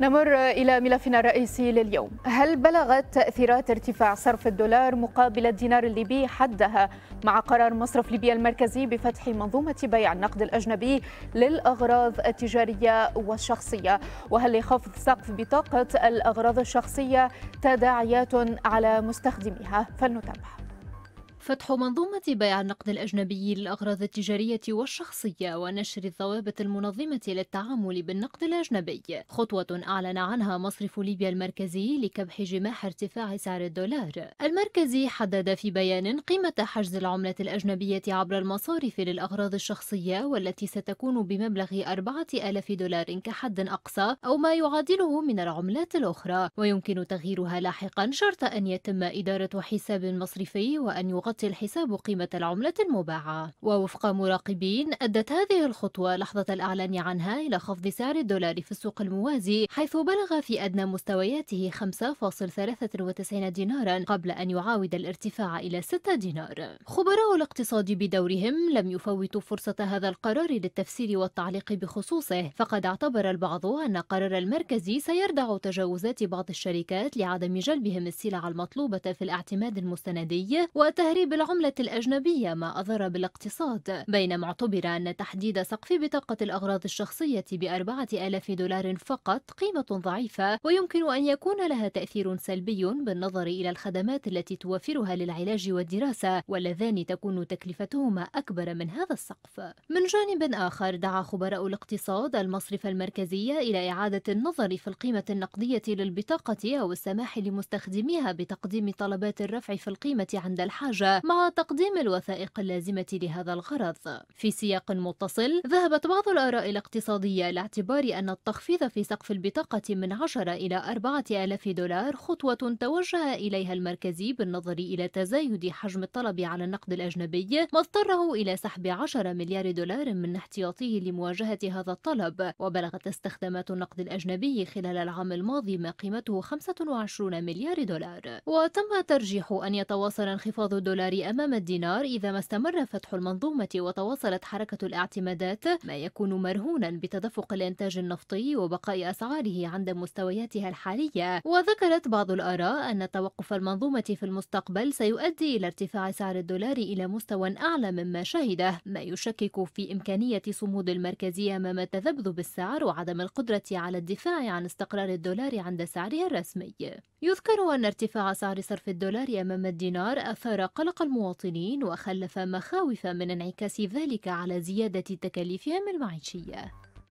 نمر إلى ملفنا الرئيسي لليوم هل بلغت تأثيرات ارتفاع صرف الدولار مقابل الدينار الليبي حدها مع قرار مصرف ليبيا المركزي بفتح منظومة بيع النقد الأجنبي للأغراض التجارية والشخصية وهل لخفض سقف بطاقة الأغراض الشخصية تداعيات على مستخدميها فلنتابع فتح منظومة بيع النقد الأجنبي للأغراض التجارية والشخصية ونشر الضوابط المنظمة للتعامل بالنقد الأجنبي خطوة أعلن عنها مصرف ليبيا المركزي لكبح جماح ارتفاع سعر الدولار المركزي حدد في بيان قيمة حجز العملة الأجنبية عبر المصارف للأغراض الشخصية والتي ستكون بمبلغ 4000 دولار كحد أقصى أو ما يعادله من العملات الأخرى ويمكن تغييرها لاحقا شرط أن يتم إدارة حساب مصرفي وأن يغ يقتل الحساب قيمة العملة المباعة ووفق مراقبين أدت هذه الخطوة لحظة الإعلان عنها إلى خفض سعر الدولار في السوق الموازي حيث بلغ في أدنى مستوياته 5.93 دينارا قبل أن يعاود الارتفاع إلى 6 دينار خبراء الاقتصاد بدورهم لم يفوتوا فرصة هذا القرار للتفسير والتعليق بخصوصه فقد اعتبر البعض أن قرار المركزي سيردع تجاوزات بعض الشركات لعدم جلبهم السلع المطلوبة في الاعتماد المستندي وتهريب الاستثمار بالعملة الأجنبية ما أضر بالاقتصاد بينما اعتبر أن تحديد سقف بطاقة الأغراض الشخصية بأربعة آلاف دولار فقط قيمة ضعيفة ويمكن أن يكون لها تأثير سلبي بالنظر إلى الخدمات التي توفرها للعلاج والدراسة واللذان تكون تكلفتهما أكبر من هذا السقف من جانب آخر دعا خبراء الاقتصاد المصرف المركزي إلى إعادة النظر في القيمة النقدية للبطاقة أو السماح لمستخدميها بتقديم طلبات الرفع في القيمة عند الحاجة مع تقديم الوثائق اللازمة لهذا الغرض في سياق متصل ذهبت بعض الآراء الاقتصادية لاعتبار أن التخفيض في سقف البطاقة من 10 إلى 4000 دولار خطوة توجه إليها المركزي بالنظر إلى تزايد حجم الطلب على النقد الأجنبي ما اضطره إلى سحب 10 مليار دولار من احتياطيه لمواجهة هذا الطلب وبلغت استخدامات النقد الأجنبي خلال العام الماضي ما قيمته 25 مليار دولار وتم ترجيح أن يتواصل انخفاض الدولار الدولار أمام الدينار إذا ما استمر فتح المنظومة وتواصلت حركة الاعتمادات ما يكون مرهونا بتدفق الإنتاج النفطي وبقاء أسعاره عند مستوياتها الحالية وذكرت بعض الآراء أن توقف المنظومة في المستقبل سيؤدي إلى ارتفاع سعر الدولار إلى مستوى أعلى مما شهده ما يشكك في إمكانية صمود المركزية أمام تذبذب السعر وعدم القدرة على الدفاع عن استقرار الدولار عند سعره الرسمي يذكر أن ارتفاع سعر صرف الدولار أمام الدينار أثار قلق المواطنين وخلف مخاوف من انعكاس ذلك على زيادة تكاليفهم المعيشية